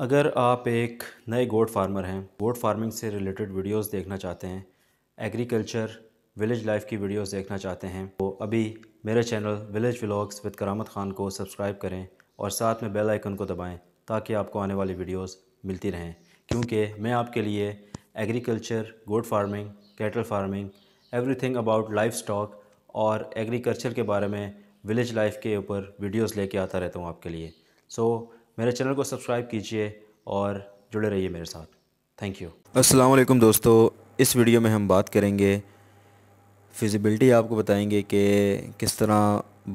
अगर आप एक नए गोड फार्मर हैं गोड फार्मिंग से रिलेटेड वीडियोस देखना चाहते हैं एग्रीकल्चर विलेज लाइफ की वीडियोस देखना चाहते हैं तो अभी मेरे चैनल विलेज व्लॉग्स विद करामत ख़ान को सब्सक्राइब करें और साथ में बेल आइकन को दबाएं ताकि आपको आने वाली वीडियोस मिलती रहें क्योंकि मैं आपके लिए agriculture goat farming cattle farming every about life stock और एग्रीकल्चर के बारे में विलेज लाइफ के ऊपर वीडियोज़ लेके आता रहता हूँ आपके लिए सो so, मेरे चैनल को सब्सक्राइब कीजिए और जुड़े रहिए मेरे साथ थैंक यू वालेकुम दोस्तों इस वीडियो में हम बात करेंगे फिजिबिलिटी आपको बताएंगे कि किस तरह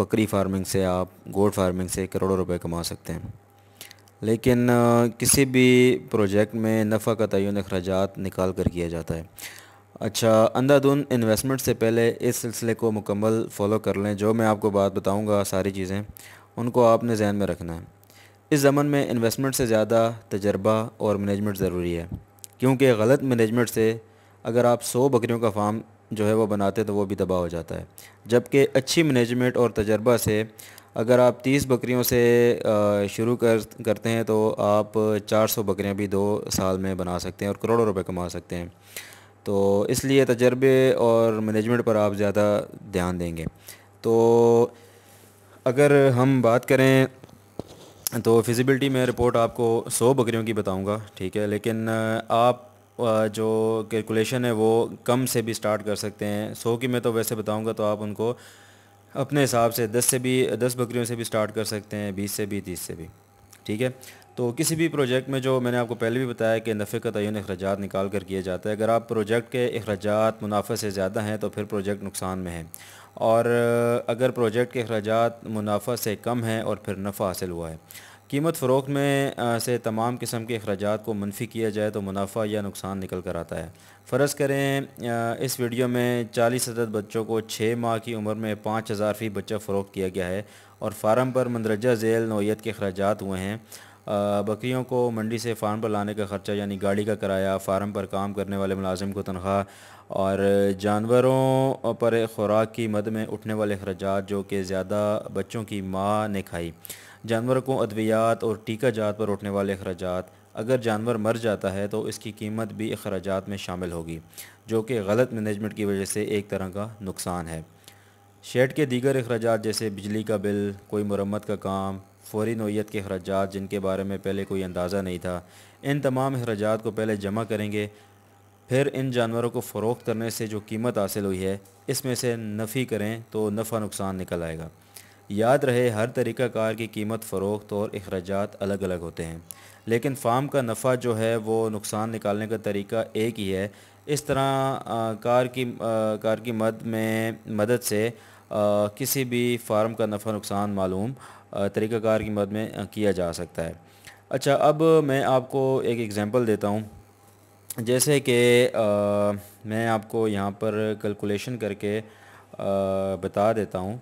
बकरी फार्मिंग से आप गोट फार्मिंग से करोड़ों रुपए कमा सकते हैं लेकिन किसी भी प्रोजेक्ट में नफ़ा का तयन अखराज निकाल कर किया जाता है अच्छा अंधाधुन इन्वेस्टमेंट से पहले इस सिलसिले को मुकम्मल फॉलो कर लें जो मैं आपको बात बताऊंगा सारी चीज़ें उनको आपने जहन में रखना है इस ज़मन में इन्वेस्टमेंट से ज़्यादा तजर्बा और मैनेजमेंट ज़रूरी है क्योंकि गलत मैनेजमेंट से अगर आप सौ बकरियों का फार्म जो है वो बनाते तो वो भी तबाह हो जाता है जबकि अच्छी मैनेजमेंट और तजर्बा से अगर आप तीस बकरियों से शुरू कर करते हैं तो आप चार सौ बकरियाँ भी दो साल में बना सकते हैं और करोड़ों रुपए कमा सकते हैं तो इसलिए तजर्बे और मैनेजमेंट पर आप ज़्यादा ध्यान देंगे तो अगर हम बात करें तो फिज़िबिलिटी में रिपोर्ट आपको सौ बकरियों की बताऊंगा ठीक है लेकिन आप जो कैलकुलेशन है वो कम से भी स्टार्ट कर सकते हैं सौ की मैं तो वैसे बताऊंगा तो आप उनको अपने हिसाब से दस से भी दस बकरियों से भी स्टार्ट कर सकते हैं बीस से भी तीस से भी ठीक है तो किसी भी प्रोजेक्ट में जो मैंने आपको पहले भी बताया कि नफ़े का तयन अखराज निकाल कर किया जाता है अगर आप प्रोजेक्ट के अखराज मुनाफे से ज़्यादा हैं तो फिर प्रोजेक्ट नुकसान में है और अगर प्रोजेक्ट के अखराज मुनाफा से कम हैं और फिर नफ़ा हासिल हुआ है कीमत फ़रोख में से तमाम किस्म के अखराज को मनफी किया जाए तो मुनाफा या नुकसान निकल कर आता है फ़र्ज़ करें इस वीडियो में चालीस अदद बच्चों को छः माह की उम्र में पाँच हज़ार फ़ी बच्चा फ़रोख किया गया है और फार्म पर मंदरजा झेल नोयत के अखराज हुए हैं बकरियों को मंडी से फार्म पर लाने का ख़र्चा यानी गाड़ी का किराया फार्म पर काम करने वाले मुलाजिम को तनख्वाह और जानवरों पर खुराक की मद में उठने वाले अखराज जो कि ज़्यादा बच्चों की माँ ने खाई जानवरों को अद्वियात और टीका जात पर उठने वाले अखराजात अगर जानवर मर जाता है तो इसकी कीमत भी अखराज में शामिल होगी जो कि गलत मैनेजमेंट की वजह से एक तरह का नुकसान है शेड के दीगर अखराज जैसे बिजली का बिल कोई मरम्मत का काम फौरी नोयत के अखराज जिनके बारे में पहले कोई अंदाज़ा नहीं था इन तमाम अखराज को पहले जमा करेंगे फिर इन जानवरों को फ़रोख करने से जो कीमत हासिल हुई है इसमें से नफ़ी करें तो नफ़ा नुकसान निकल आएगा याद रहे हर तरीका कार की कीमत फ़रोख्त और अखराज अलग अलग होते हैं लेकिन फार्म का नफ़ा जो है वो नुकसान निकालने का तरीका एक ही है इस तरह आ, कार की आ, कार की मद में मदद से आ, किसी भी फार्म का नफ़ा नुकसान मालूम तरीक़ाकार की मदद में किया जा सकता है अच्छा अब मैं आपको एक एग्ज़ाम्पल देता हूँ जैसे कि मैं आपको यहाँ पर कैलकुलेशन करके आ, बता देता हूँ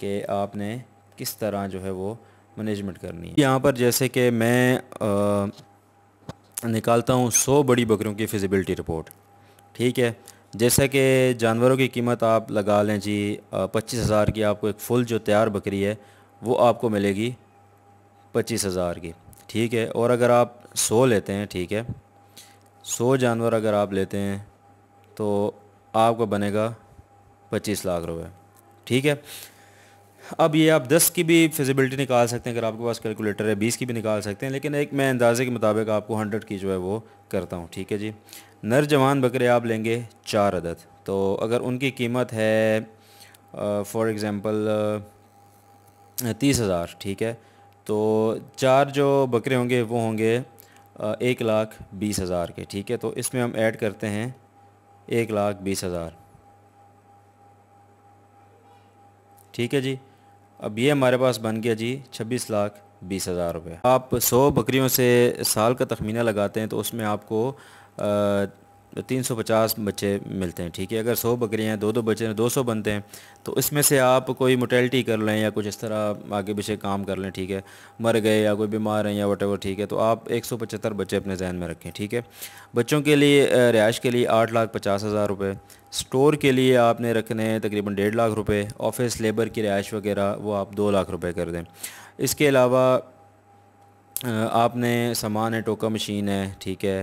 कि आपने किस तरह जो है वो मैनेजमेंट करनी है यहाँ पर जैसे कि मैं आ, निकालता हूँ सौ बड़ी बकरियों की फिजिबिलिटी रिपोर्ट ठीक है जैसे कि जानवरों की कीमत आप लगा लें जी पच्चीस हज़ार की आपको एक फुल जो तैयार बकरी है वो आपको मिलेगी पच्चीस हज़ार की ठीक है और अगर आप सौ लेते हैं ठीक है सौ जानवर अगर आप लेते हैं तो आपको बनेगा पच्चीस लाख रुपए ठीक है अब ये आप दस की भी फिजिबिलिटी निकाल सकते हैं अगर आपके पास कैलकुलेटर है बीस की भी निकाल सकते हैं लेकिन एक मैं अंदाजे के मुताबिक आपको हंड्रेड की जो है वो करता हूँ ठीक है जी नर जवान बकरे आप लेंगे चार अदद तो अगर उनकी कीमत है फॉर एग्ज़ाम्पल तीस हज़ार ठीक है तो चार जो बकरे होंगे वो होंगे एक लाख बीस हज़ार के ठीक है तो इसमें हम ऐड करते हैं एक लाख बीस हज़ार ठीक है जी अब ये हमारे पास बन गया जी छब्बीस लाख बीस हज़ार रुपये आप सौ बकरियों से साल का तखमीना लगाते हैं तो उसमें आपको तो तीन सौ पचास बच्चे मिलते हैं ठीक है अगर सौ बकरियाँ हैं दो दो बच्चे हैं दो सौ बनते हैं तो इसमें से आप कोई मोटेलिटी कर लें या कुछ इस तरह आगे पीछे काम कर लें ठीक है मर गए या कोई बीमार हैं या वट ठीक है तो आप एक सौ पचहत्तर बच्चे अपने जहन में रखें ठीक है बच्चों के लिए रिहाइश के लिए आठ लाख पचास हज़ार रुपये स्टोर के लिए आपने रखने हैं तकरीबन डेढ़ लाख रुपये ऑफिस लेबर की रिहाइश वगैरह वो आप दो लाख रुपये कर दें इसके अलावा आपने सामान है टोका मशीन है ठीक है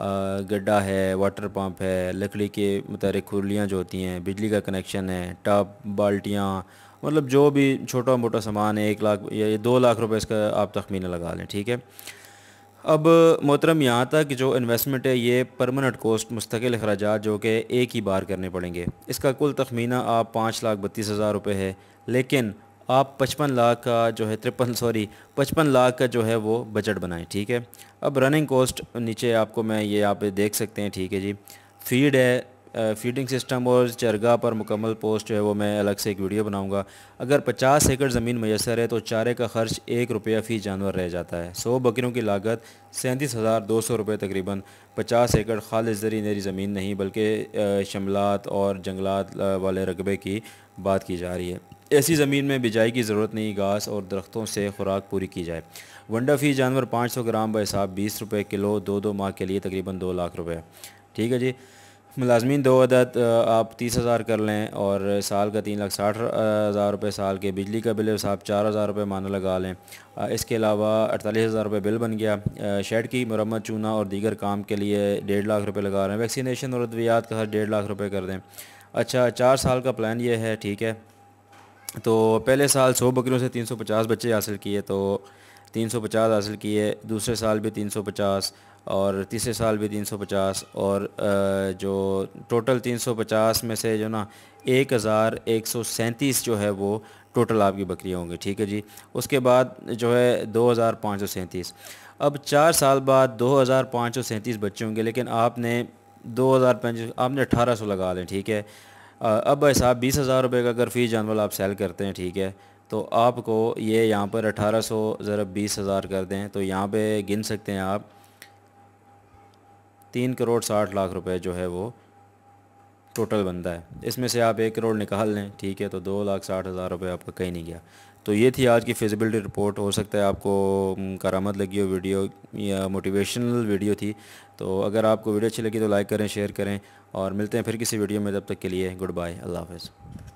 गड्ढा है वाटर पंप है लकड़ी के मुताबिक खुरलियाँ जो होती हैं बिजली का कनेक्शन है टब बाल्टियाँ मतलब जो भी छोटा मोटा सामान है एक लाख या दो लाख रुपए इसका आप तखमीना लगा लें ठीक है अब मोहतरम यहाँ तक जो इन्वेस्टमेंट है ये परमानेंट कोस्ट मुस्तकिल अखराज जो कि एक ही बार करने पड़ेंगे इसका कुल तखमीना आप पाँच लाख बत्तीस हज़ार रुपये है लेकिन आप पचपन लाख का जो है तिरपन सॉरी पचपन लाख का जो है वो बजट बनाएं ठीक है अब रनिंग कॉस्ट नीचे आपको मैं ये आप देख सकते हैं ठीक है जी फीड है फीडिंग सिस्टम और चरगा पर मुकम्मल पोस्ट है वो मैं अलग से एक वीडियो बनाऊंगा अगर 50 एकड़ ज़मीन मैसर है तो चारे का खर्च एक रुपया फ़ी जानवर रह जाता है सौ बकरियों की लागत सैंतीस हज़ार दो सौ रुपये तकरीबन पचास एकड़ खाल जरी मेरी ज़मीन नहीं बल्कि शमलात और जंगलात वाले रकबे की बात की जा रही है ऐसी ज़मीन में बिजाई की ज़रूरत नहीं घास और दरख्तों से खुराक पूरी की जाए वंडा फ़ी जानवर पाँच सौ ग्राम बसाब बीस रुपये किलो दो दो माह के लिए तकरीबन दो लाख रुपये ठीक है जी मुलाजमीन दो अदद आप तीस हज़ार कर लें और साल का तीन लाख साठ हज़ार रुपये साल के बिजली का बिल साहब चार हज़ार रुपये माना लगा लें इसके अलावा अड़तालीस हज़ार रुपये बिल बन गया शेड की मरम्मत चूना और दीगर काम के लिए डेढ़ लाख रुपये लगा रहे हैं वैक्सीनेशन और अद्वियात का हर डेढ़ लाख रुपये कर दें अच्छा चार साल का प्लान ये है ठीक है तो पहले साल सौ बकरियों से 350 बच्चे हासिल किए तो 350 हासिल किए दूसरे साल भी 350 और तीसरे साल भी 350 और जो टोटल 350 में से जो ना एक हज़ार एक सौ सैंतीस जो है वो टोटल आपकी बकरियाँ होंगी ठीक है जी उसके बाद जो है दो हज़ार पाँच सौ सैंतीस अब चार साल बाद दो हज़ार पाँच सौ सैंतीस बच्चे होंगे लेकिन आपने दो हज़ार आपने अठारह सौ लगा लें ठीक है अब भाई साहब बीस हज़ार रुपये का अगर फीस जानवर आप सेल करते हैं ठीक है तो आपको ये यहाँ पर अठारह सौ ज़रा बीस हज़ार कर दें तो यहाँ पे गिन सकते हैं आप तीन करोड़ साठ लाख रुपए जो है वो टोटल बनता है इसमें से आप एक करोड़ निकाल लें ठीक है तो दो लाख साठ हज़ार रुपये आपका कहीं नहीं गया तो ये थी आज की फिजिबिलिटी रिपोर्ट हो सकता है आपको करामद लगी हो वीडियो या मोटिवेशनल वीडियो थी तो अगर आपको वीडियो अच्छी लगी तो लाइक करें शेयर करें और मिलते हैं फिर किसी वीडियो में तब तक के लिए गुड बाय अल्लाह हाफ़